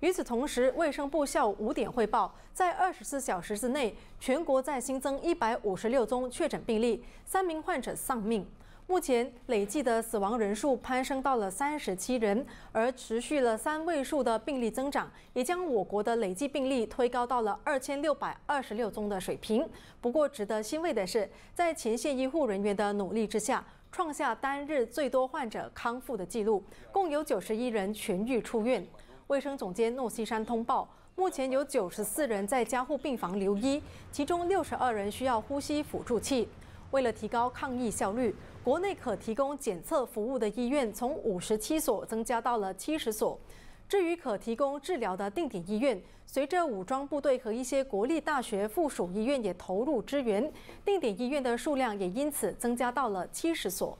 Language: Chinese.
与此同时，卫生部下午五点汇报，在二十四小时之内，全国再新增一百五十六宗确诊病例，三名患者丧命。目前累计的死亡人数攀升到了三十七人，而持续了三位数的病例增长，也将我国的累计病例推高到了二千六百二十六宗的水平。不过，值得欣慰的是，在前线医护人员的努力之下，创下单日最多患者康复的记录，共有九十一人痊愈出院。卫生总监诺西山通报，目前有九十四人在加护病房留医，其中六十二人需要呼吸辅助器。为了提高抗疫效率，国内可提供检测服务的医院从五十七所增加到了七十所。至于可提供治疗的定点医院，随着武装部队和一些国立大学附属医院也投入支援，定点医院的数量也因此增加到了七十所。